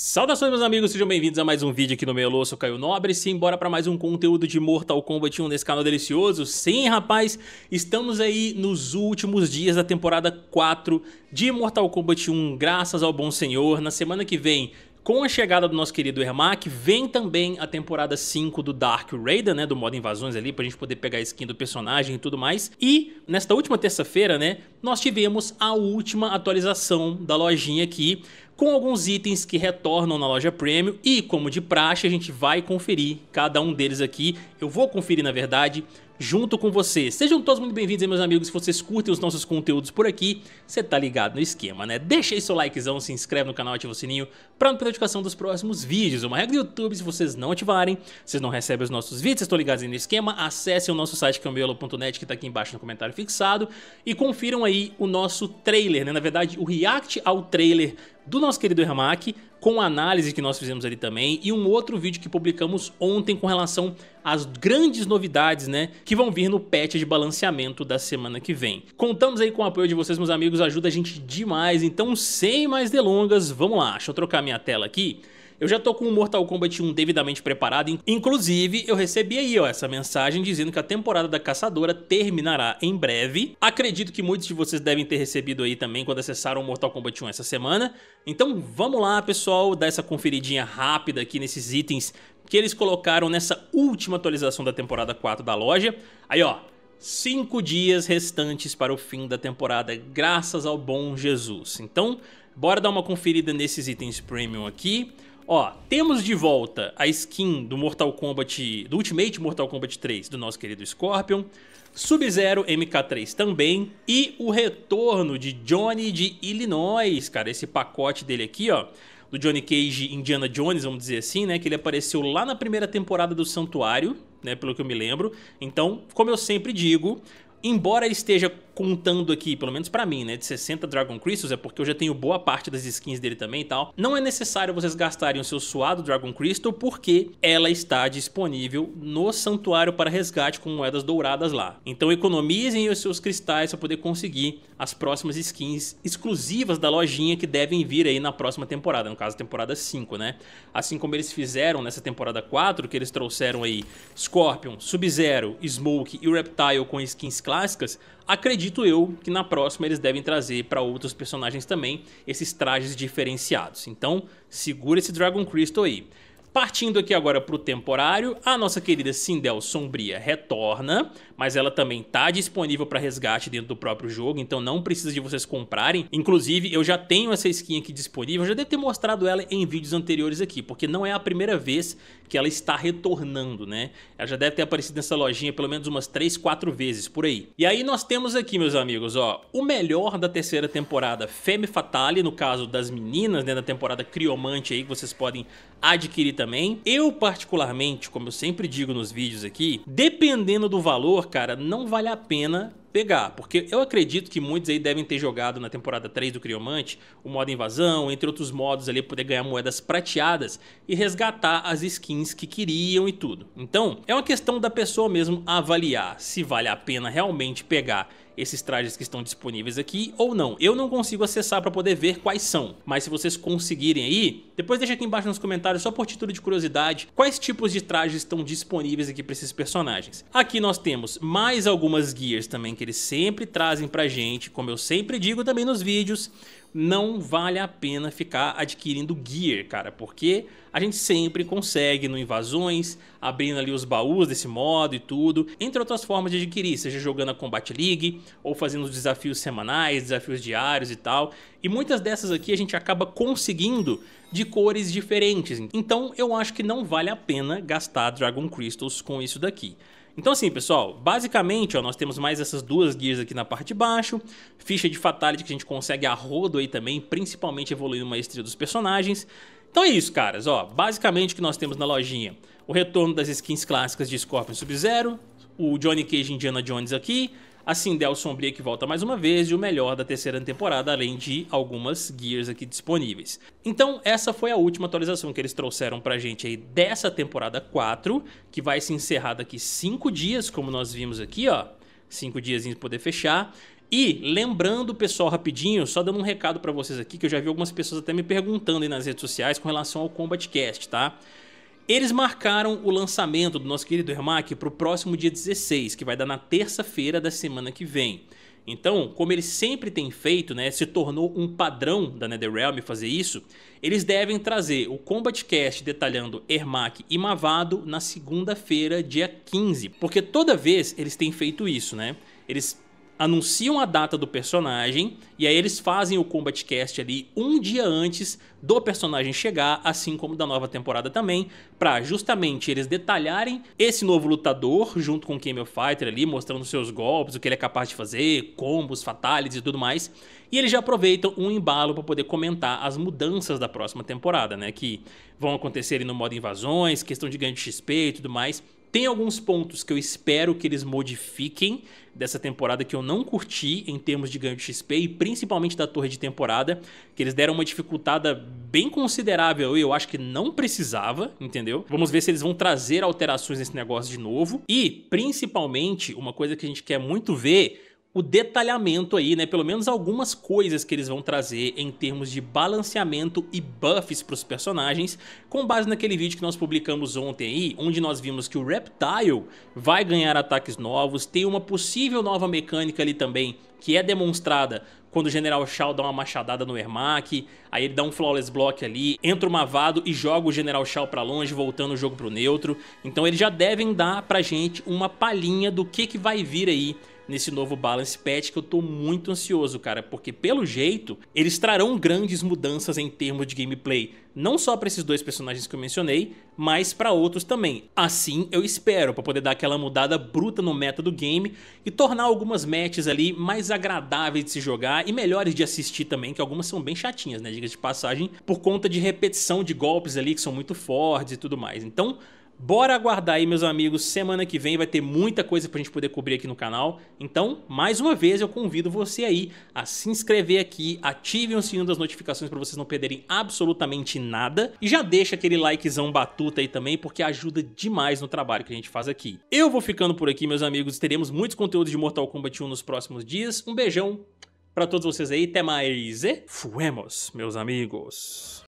Saudações meus amigos, sejam bem-vindos a mais um vídeo aqui no Meio Louço, Caio Nobre. Sim, bora para mais um conteúdo de Mortal Kombat 1 nesse canal delicioso. Sim, rapaz, estamos aí nos últimos dias da temporada 4 de Mortal Kombat 1, graças ao bom senhor. Na semana que vem com a chegada do nosso querido Ermac, vem também a temporada 5 do Dark Raider, né, do modo invasões ali, pra gente poder pegar a skin do personagem e tudo mais. E, nesta última terça-feira, né, nós tivemos a última atualização da lojinha aqui, com alguns itens que retornam na loja Premium e, como de praxe, a gente vai conferir cada um deles aqui. Eu vou conferir, na verdade, junto com vocês Sejam todos muito bem-vindos, meus amigos. Se vocês curtem os nossos conteúdos por aqui, você tá ligado no esquema, né? Deixa aí seu likezão, se inscreve no canal, ativa o sininho pra não perder notificação dos próximos vídeos. Uma regra do YouTube, se vocês não ativarem, vocês não recebem os nossos vídeos, vocês estão ligados aí no esquema. Acessem o nosso site cambiolo.net é que tá aqui embaixo no comentário fixado e confiram aí o nosso trailer, né? Na verdade, o react ao trailer do nosso querido Ermac, com a análise que nós fizemos ali também e um outro vídeo que publicamos ontem com relação às grandes novidades, né, que vão vir no patch de balanceamento da semana que vem. Contamos aí com o apoio de vocês, meus amigos, ajuda a gente demais. Então, sem mais delongas, vamos lá. Deixa eu trocar minha tela aqui. Eu já tô com o Mortal Kombat 1 devidamente preparado. Inclusive, eu recebi aí, ó, essa mensagem dizendo que a temporada da Caçadora terminará em breve. Acredito que muitos de vocês devem ter recebido aí também quando acessaram o Mortal Kombat 1 essa semana. Então vamos lá, pessoal, dar essa conferidinha rápida aqui nesses itens que eles colocaram nessa última atualização da temporada 4 da loja. Aí, ó, cinco dias restantes para o fim da temporada, graças ao bom Jesus. Então, bora dar uma conferida nesses itens premium aqui. Ó, temos de volta a skin do Mortal Kombat, do Ultimate Mortal Kombat 3 do nosso querido Scorpion, Sub-Zero MK3 também e o retorno de Johnny de Illinois, cara, esse pacote dele aqui, ó, do Johnny Cage Indiana Jones, vamos dizer assim, né, que ele apareceu lá na primeira temporada do Santuário, né, pelo que eu me lembro. Então, como eu sempre digo, embora esteja contando aqui, pelo menos para mim, né, de 60 Dragon Crystals, é porque eu já tenho boa parte das skins dele também e tal. Não é necessário vocês gastarem o seu suado Dragon Crystal, porque ela está disponível no santuário para resgate com moedas douradas lá. Então economizem os seus cristais para poder conseguir as próximas skins exclusivas da lojinha que devem vir aí na próxima temporada, no caso temporada 5, né? Assim como eles fizeram nessa temporada 4, que eles trouxeram aí Scorpion, Sub-Zero, Smoke e Reptile com skins clássicas, acredito eu que na próxima eles devem trazer para outros personagens também esses trajes diferenciados. Então, segura esse Dragon Crystal aí. Partindo aqui agora para o temporário, a nossa querida Sindel Sombria retorna, mas ela também tá disponível para resgate dentro do próprio jogo, então não precisa de vocês comprarem. Inclusive, eu já tenho essa skin aqui disponível, eu já devo ter mostrado ela em vídeos anteriores aqui, porque não é a primeira vez que ela está retornando, né? Ela já deve ter aparecido nessa lojinha pelo menos umas 3, 4 vezes, por aí. E aí nós temos aqui, meus amigos, ó, o melhor da terceira temporada, Femme Fatale, no caso das meninas, né, da temporada Criomante aí, que vocês podem adquirir também também. Eu, particularmente, como eu sempre digo nos vídeos aqui, dependendo do valor, cara, não vale a pena pegar, porque eu acredito que muitos aí devem ter jogado na temporada 3 do Criomante o modo invasão, entre outros modos ali, poder ganhar moedas prateadas e resgatar as skins que queriam e tudo. Então, é uma questão da pessoa mesmo avaliar se vale a pena realmente pegar esses trajes que estão disponíveis aqui ou não. Eu não consigo acessar para poder ver quais são, mas se vocês conseguirem aí, depois deixa aqui embaixo nos comentários só por título de curiosidade quais tipos de trajes estão disponíveis aqui para esses personagens. Aqui nós temos mais algumas gears também que eles sempre trazem pra gente, como eu sempre digo também nos vídeos, não vale a pena ficar adquirindo gear, cara, porque a gente sempre consegue no Invasões, abrindo ali os baús desse modo e tudo, entre outras formas de adquirir, seja jogando a Combat League ou fazendo os desafios semanais, desafios diários e tal. E muitas dessas aqui a gente acaba conseguindo de cores diferentes, então eu acho que não vale a pena gastar Dragon Crystals com isso daqui. Então assim, pessoal, basicamente ó, nós temos mais essas duas guias aqui na parte de baixo, ficha de fatality que a gente consegue a rodo aí também, principalmente evoluindo a maestria dos personagens. Então é isso, caras, ó, basicamente o que nós temos na lojinha, o retorno das skins clássicas de Scorpion Sub-Zero, o Johnny Cage Indiana Jones aqui, Assim, sombria que volta mais uma vez e o melhor da terceira temporada, além de algumas Gears aqui disponíveis. Então, essa foi a última atualização que eles trouxeram pra gente aí dessa temporada 4, que vai se encerrar daqui 5 dias, como nós vimos aqui, ó. 5 dias em poder fechar. E lembrando, pessoal, rapidinho, só dando um recado para vocês aqui, que eu já vi algumas pessoas até me perguntando aí nas redes sociais com relação ao Combat Cast, tá? Eles marcaram o lançamento do nosso querido Ermac para o próximo dia 16, que vai dar na terça-feira da semana que vem. Então, como eles sempre têm feito, né, se tornou um padrão da NetherRealm fazer isso, eles devem trazer o Combatcast detalhando Ermac e Mavado na segunda-feira, dia 15. Porque toda vez eles têm feito isso, né? Eles anunciam a data do personagem e aí eles fazem o Combat Cast ali um dia antes do personagem chegar, assim como da nova temporada também, para justamente eles detalharem esse novo lutador junto com o Camel Fighter ali, mostrando seus golpes, o que ele é capaz de fazer, combos, fatalities e tudo mais. E eles já aproveitam um embalo para poder comentar as mudanças da próxima temporada, né, que vão acontecer no modo invasões, questão de ganho de XP e tudo mais. Tem alguns pontos que eu espero que eles modifiquem dessa temporada que eu não curti em termos de ganho de XP e principalmente da torre de temporada, que eles deram uma dificultada bem considerável e eu acho que não precisava, entendeu? Vamos ver se eles vão trazer alterações nesse negócio de novo e, principalmente, uma coisa que a gente quer muito ver o detalhamento aí, né? Pelo menos algumas coisas que eles vão trazer em termos de balanceamento e buffs para os personagens, com base naquele vídeo que nós publicamos ontem aí, onde nós vimos que o Reptile vai ganhar ataques novos, tem uma possível nova mecânica ali também, que é demonstrada quando o General Shao dá uma machadada no Ermac, aí ele dá um flawless block ali, entra o Mavado e joga o General Shao pra longe, voltando o jogo pro neutro. Então eles já devem dar pra gente uma palhinha do que, que vai vir aí nesse novo Balance Patch que eu tô muito ansioso, cara, porque pelo jeito eles trarão grandes mudanças em termos de gameplay, não só para esses dois personagens que eu mencionei, mas para outros também. Assim eu espero, para poder dar aquela mudada bruta no meta do game e tornar algumas matches ali mais agradáveis de se jogar e melhores de assistir também, que algumas são bem chatinhas, né, diga de passagem, por conta de repetição de golpes ali que são muito fortes e tudo mais. Então, Bora aguardar aí, meus amigos. Semana que vem vai ter muita coisa pra gente poder cobrir aqui no canal. Então, mais uma vez, eu convido você aí a se inscrever aqui, ativem o sininho das notificações para vocês não perderem absolutamente nada. E já deixa aquele likezão batuta aí também, porque ajuda demais no trabalho que a gente faz aqui. Eu vou ficando por aqui, meus amigos. Teremos muitos conteúdos de Mortal Kombat 1 nos próximos dias. Um beijão para todos vocês aí. Até mais e fuemos, meus amigos.